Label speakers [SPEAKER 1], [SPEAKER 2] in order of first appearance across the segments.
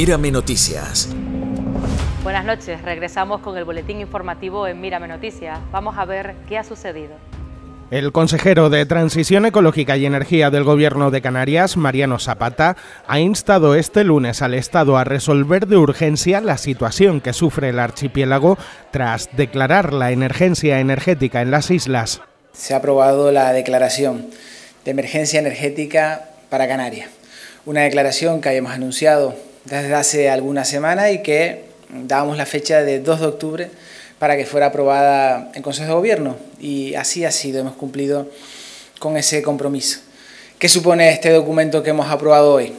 [SPEAKER 1] Mírame Noticias.
[SPEAKER 2] Buenas noches, regresamos con el boletín informativo en Mírame Noticias. Vamos a ver qué ha sucedido.
[SPEAKER 1] El consejero de Transición Ecológica y Energía del Gobierno de Canarias, Mariano Zapata, ha instado este lunes al Estado a resolver de urgencia la situación que sufre el archipiélago tras declarar la emergencia energética en las islas.
[SPEAKER 2] Se ha aprobado la declaración de emergencia energética para Canarias, una declaración que hayamos anunciado desde hace algunas semanas y que dábamos la fecha de 2 de octubre para que fuera aprobada en Consejo de Gobierno. Y así ha sido, hemos cumplido con ese compromiso. ¿Qué supone este documento que hemos aprobado hoy?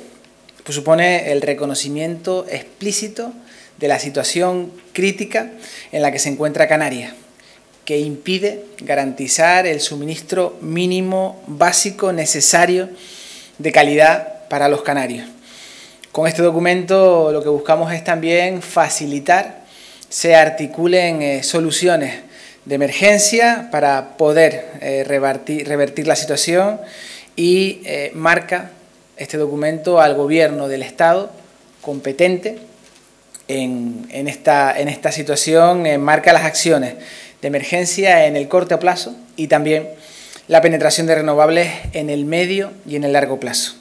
[SPEAKER 2] Pues supone el reconocimiento explícito de la situación crítica en la que se encuentra Canarias, que impide garantizar el suministro mínimo básico necesario de calidad para los canarios. Con este documento lo que buscamos es también facilitar se articulen eh, soluciones de emergencia para poder eh, revertir, la situación y eh, marca este documento al gobierno del Estado competente esta, en esta, situación, marca las acciones de emergencia en el corto plazo y también la penetración de renovables en el medio y en el largo plazo.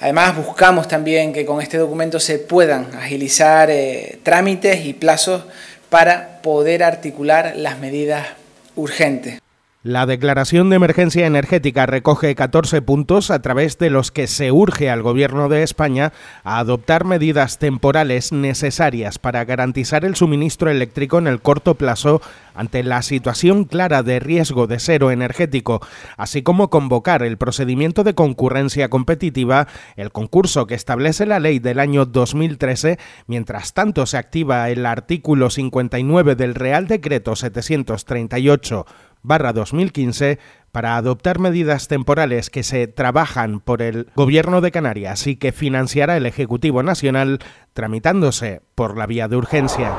[SPEAKER 2] Además, buscamos también que con este documento se puedan agilizar eh, trámites y plazos para poder articular las medidas urgentes.
[SPEAKER 1] La declaración de emergencia energética recoge 14 puntos a través de los que se urge al Gobierno de España a adoptar medidas temporales necesarias para garantizar el suministro eléctrico en el corto plazo ante la situación clara de riesgo de cero energético, así como convocar el procedimiento de concurrencia competitiva, el concurso que establece la ley del año 2013, mientras tanto se activa el artículo 59 del Real Decreto 738 barra 2015 para adoptar medidas temporales que se trabajan por el Gobierno de Canarias y que financiará el Ejecutivo Nacional tramitándose por la vía de urgencia.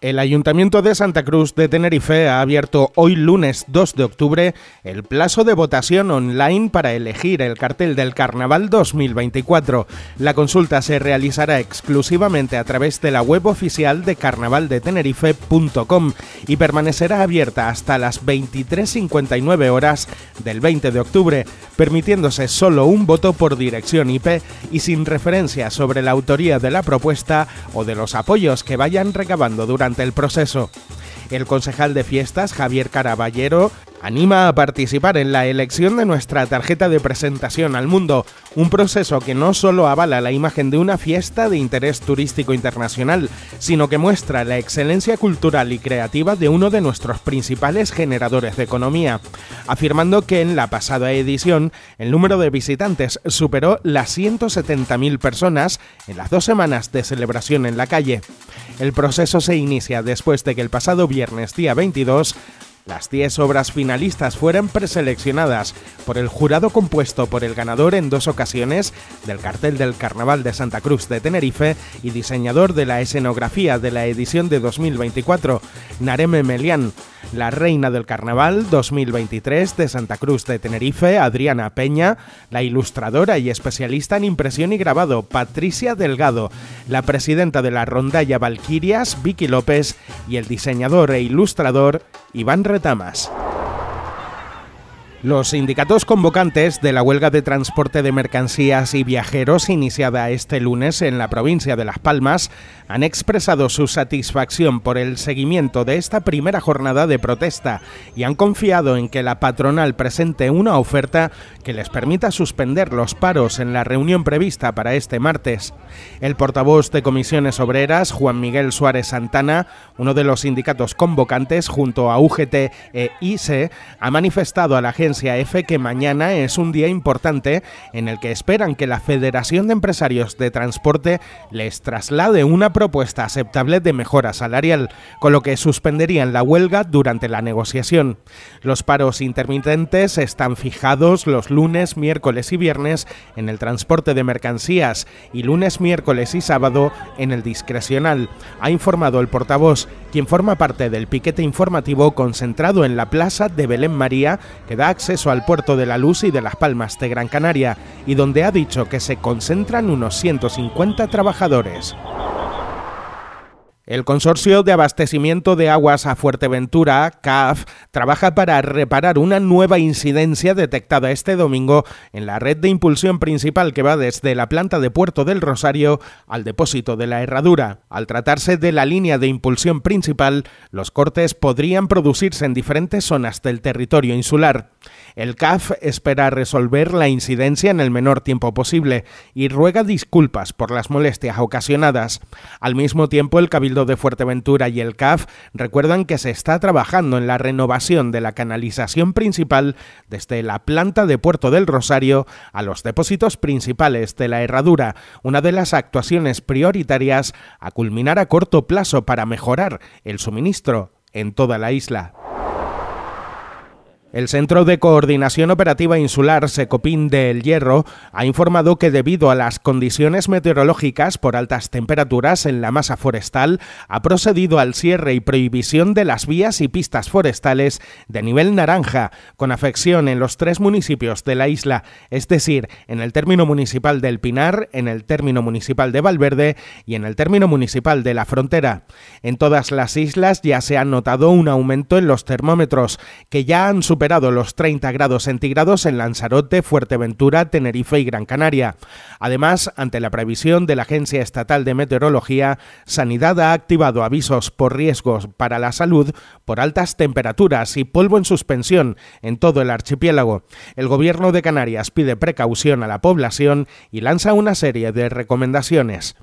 [SPEAKER 1] El Ayuntamiento de Santa Cruz de Tenerife ha abierto hoy lunes 2 de octubre el plazo de votación online para elegir el cartel del Carnaval 2024. La consulta se realizará exclusivamente a través de la web oficial de carnavaldetenerife.com y permanecerá abierta hasta las 23.59 horas del 20 de octubre, permitiéndose solo un voto por dirección IP y sin referencia sobre la autoría de la propuesta o de los apoyos que vayan recabando durante el proceso, el concejal de fiestas, Javier Caraballero, anima a participar en la elección de nuestra tarjeta de presentación al mundo, un proceso que no solo avala la imagen de una fiesta de interés turístico internacional, sino que muestra la excelencia cultural y creativa de uno de nuestros principales generadores de economía, afirmando que en la pasada edición el número de visitantes superó las 170.000 personas en las dos semanas de celebración en la calle. El proceso se inicia después de que el pasado viernes día 22 las 10 obras finalistas fueron preseleccionadas por el jurado compuesto por el ganador en dos ocasiones del cartel del Carnaval de Santa Cruz de Tenerife y diseñador de la escenografía de la edición de 2024, Nareme Melián. La Reina del Carnaval 2023 de Santa Cruz de Tenerife, Adriana Peña, la ilustradora y especialista en impresión y grabado, Patricia Delgado, la presidenta de la rondalla Valquirias, Vicky López, y el diseñador e ilustrador, Iván reta más. Los sindicatos convocantes de la huelga de transporte de mercancías y viajeros iniciada este lunes en la provincia de Las Palmas han expresado su satisfacción por el seguimiento de esta primera jornada de protesta y han confiado en que la patronal presente una oferta que les permita suspender los paros en la reunión prevista para este martes. El portavoz de comisiones obreras, Juan Miguel Suárez Santana, uno de los sindicatos convocantes junto a UGT e ha manifestado a la gente F que mañana es un día importante en el que esperan que la Federación de Empresarios de Transporte les traslade una propuesta aceptable de mejora salarial, con lo que suspenderían la huelga durante la negociación. Los paros intermitentes están fijados los lunes, miércoles y viernes en el transporte de mercancías y lunes, miércoles y sábado en el discrecional, ha informado el portavoz, quien forma parte del piquete informativo concentrado en la Plaza de Belén María, que da acceso al puerto de La Luz y de Las Palmas de Gran Canaria, y donde ha dicho que se concentran unos 150 trabajadores. El Consorcio de Abastecimiento de Aguas a Fuerteventura, CAF, trabaja para reparar una nueva incidencia detectada este domingo en la red de impulsión principal que va desde la planta de Puerto del Rosario al depósito de la Herradura. Al tratarse de la línea de impulsión principal, los cortes podrían producirse en diferentes zonas del territorio insular. El CAF espera resolver la incidencia en el menor tiempo posible y ruega disculpas por las molestias ocasionadas. Al mismo tiempo, el Cabildo de Fuerteventura y el CAF recuerdan que se está trabajando en la renovación de la canalización principal desde la planta de Puerto del Rosario a los depósitos principales de la Herradura, una de las actuaciones prioritarias a culminar a corto plazo para mejorar el suministro en toda la isla. El Centro de Coordinación Operativa Insular Secopín del Hierro ha informado que debido a las condiciones meteorológicas por altas temperaturas en la masa forestal, ha procedido al cierre y prohibición de las vías y pistas forestales de nivel naranja, con afección en los tres municipios de la isla, es decir, en el término municipal del Pinar, en el término municipal de Valverde y en el término municipal de la frontera. En todas las islas ya se ha notado un aumento en los termómetros, que ya han superado los 30 grados centígrados en Lanzarote, Fuerteventura, Tenerife y Gran Canaria. Además, ante la previsión de la Agencia Estatal de Meteorología, Sanidad ha activado avisos por riesgos para la salud por altas temperaturas y polvo en suspensión en todo el archipiélago. El Gobierno de Canarias pide precaución a la población y lanza una serie de recomendaciones.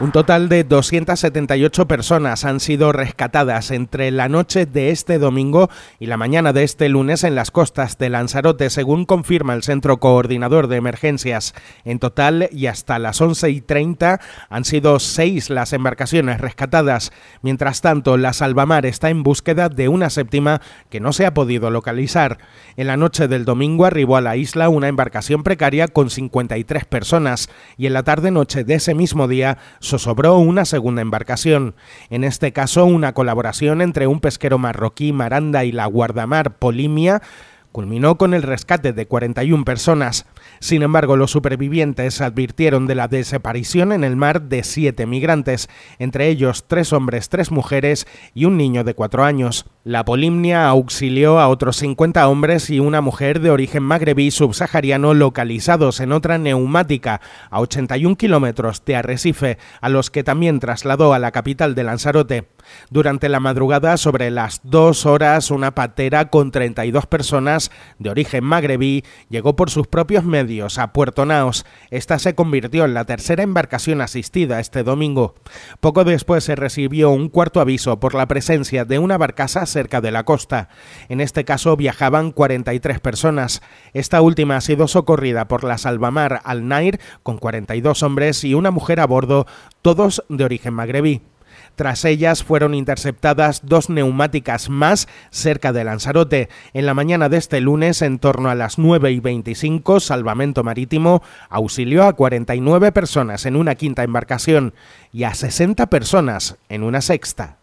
[SPEAKER 1] Un total de 278 personas han sido rescatadas entre la noche de este domingo y la mañana de este lunes en las costas de Lanzarote, según confirma el Centro Coordinador de Emergencias. En total y hasta las 11 y 30 han sido seis las embarcaciones rescatadas. Mientras tanto, la Salvamar está en búsqueda de una séptima que no se ha podido localizar. En la noche del domingo arribó a la isla una embarcación precaria con 53 personas y en la tarde-noche de ese mismo día sobró una segunda embarcación, en este caso una colaboración entre un pesquero marroquí Maranda y la guardamar Polimia, culminó con el rescate de 41 personas. Sin embargo, los supervivientes advirtieron de la desaparición en el mar de siete migrantes, entre ellos tres hombres, tres mujeres y un niño de cuatro años. La polimnia auxilió a otros 50 hombres y una mujer de origen magrebí subsahariano localizados en otra neumática a 81 kilómetros de Arrecife, a los que también trasladó a la capital de Lanzarote. Durante la madrugada, sobre las dos horas, una patera con 32 personas de origen magrebí, llegó por sus propios medios a Puerto Naos. Esta se convirtió en la tercera embarcación asistida este domingo. Poco después se recibió un cuarto aviso por la presencia de una barcaza cerca de la costa. En este caso viajaban 43 personas. Esta última ha sido socorrida por la Salvamar Al-Nair con 42 hombres y una mujer a bordo, todos de origen magrebí. Tras ellas fueron interceptadas dos neumáticas más cerca de Lanzarote. En la mañana de este lunes, en torno a las 9 y 25, Salvamento Marítimo auxilió a 49 personas en una quinta embarcación y a 60 personas en una sexta.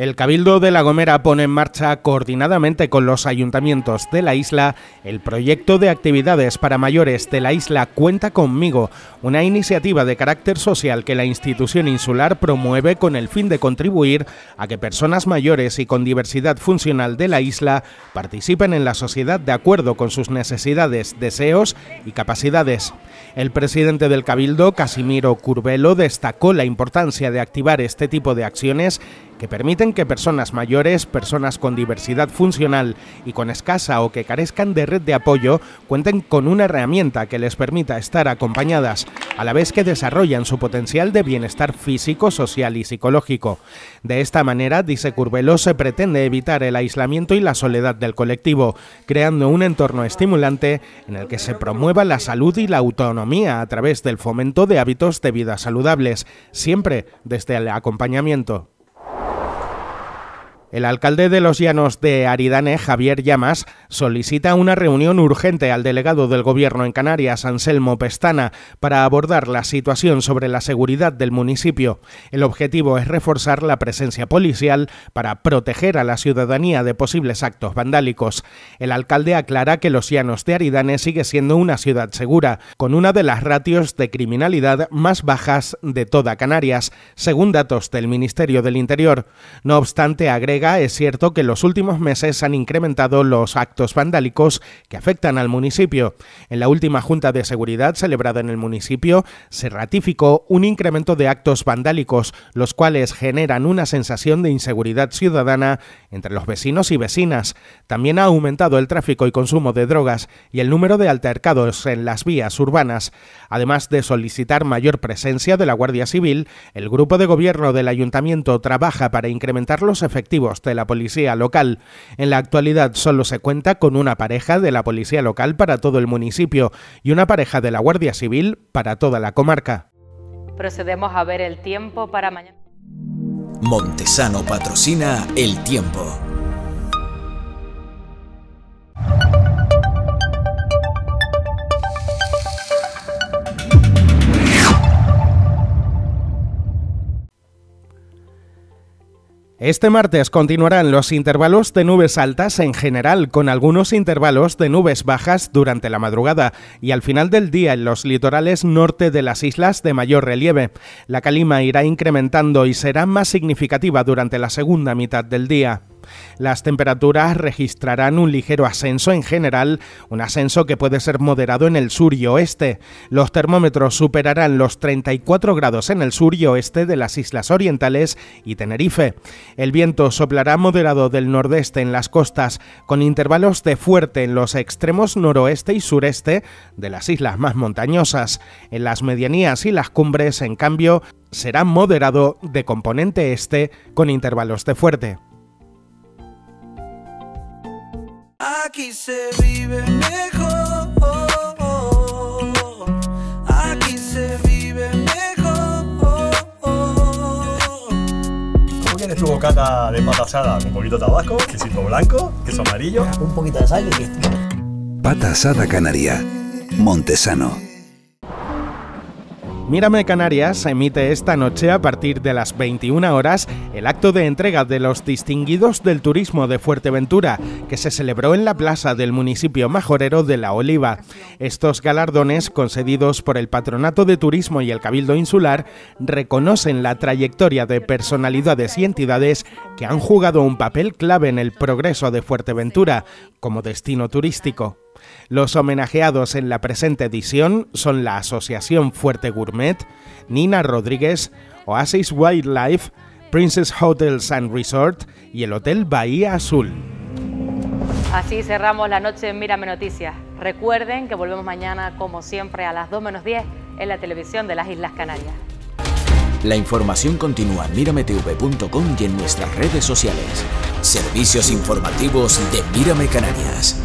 [SPEAKER 1] El Cabildo de La Gomera pone en marcha coordinadamente con los ayuntamientos de la isla el proyecto de actividades para mayores de la isla Cuenta conmigo, una iniciativa de carácter social que la institución insular promueve con el fin de contribuir a que personas mayores y con diversidad funcional de la isla participen en la sociedad de acuerdo con sus necesidades, deseos y capacidades. El presidente del Cabildo, Casimiro Curbelo, destacó la importancia de activar este tipo de acciones que permiten que personas mayores, personas con diversidad funcional y con escasa o que carezcan de red de apoyo cuenten con una herramienta que les permita estar acompañadas, a la vez que desarrollan su potencial de bienestar físico, social y psicológico. De esta manera, dice Curvelo, se pretende evitar el aislamiento y la soledad del colectivo, creando un entorno estimulante en el que se promueva la salud y la autonomía a través del fomento de hábitos de vida saludables, siempre desde el acompañamiento. El alcalde de Los Llanos de Aridane, Javier Llamas, solicita una reunión urgente al delegado del Gobierno en Canarias, Anselmo Pestana, para abordar la situación sobre la seguridad del municipio. El objetivo es reforzar la presencia policial para proteger a la ciudadanía de posibles actos vandálicos. El alcalde aclara que Los Llanos de Aridane sigue siendo una ciudad segura, con una de las ratios de criminalidad más bajas de toda Canarias, según datos del Ministerio del Interior. No obstante, agrega es cierto que en los últimos meses han incrementado los actos vandálicos que afectan al municipio. En la última Junta de Seguridad celebrada en el municipio se ratificó un incremento de actos vandálicos, los cuales generan una sensación de inseguridad ciudadana entre los vecinos y vecinas. También ha aumentado el tráfico y consumo de drogas y el número de altercados en las vías urbanas. Además de solicitar mayor presencia de la Guardia Civil, el grupo de gobierno del ayuntamiento trabaja para incrementar los efectivos de la policía local. En la actualidad solo se cuenta con una pareja de la policía local para todo el municipio y una pareja de la Guardia Civil para toda la
[SPEAKER 2] comarca. Procedemos a ver el tiempo para mañana. Montesano patrocina el tiempo.
[SPEAKER 1] Este martes continuarán los intervalos de nubes altas en general, con algunos intervalos de nubes bajas durante la madrugada y al final del día en los litorales norte de las islas de mayor relieve. La calima irá incrementando y será más significativa durante la segunda mitad del día. Las temperaturas registrarán un ligero ascenso en general, un ascenso que puede ser moderado en el sur y oeste. Los termómetros superarán los 34 grados en el sur y oeste de las Islas Orientales y Tenerife. El viento soplará moderado del nordeste en las costas, con intervalos de fuerte en los extremos noroeste y sureste de las islas más montañosas. En las medianías y las cumbres, en cambio, será moderado de componente este con intervalos de fuerte. Aquí se vive mejor. Aquí se vive mejor. ¿Cómo quieres tu bocata de pata asada? Con poquito de tabasco, quesito blanco, queso amarillo. Un poquito de sal y
[SPEAKER 2] Pata asada canaria. Montesano.
[SPEAKER 1] Mírame Canarias emite esta noche a partir de las 21 horas el acto de entrega de los distinguidos del turismo de Fuerteventura, que se celebró en la plaza del municipio majorero de La Oliva. Estos galardones, concedidos por el Patronato de Turismo y el Cabildo Insular, reconocen la trayectoria de personalidades y entidades que han jugado un papel clave en el progreso de Fuerteventura como destino turístico. Los homenajeados en la presente edición son la Asociación Fuerte Gourmet, Nina Rodríguez, Oasis Wildlife, Princess Hotels and Resort y el Hotel Bahía Azul.
[SPEAKER 2] Así cerramos la noche en Mírame Noticias. Recuerden que volvemos mañana, como siempre, a las 2 menos 10 en la televisión de las Islas Canarias. La información continúa en mirametv.com y en nuestras redes sociales. Servicios informativos de Mírame Canarias.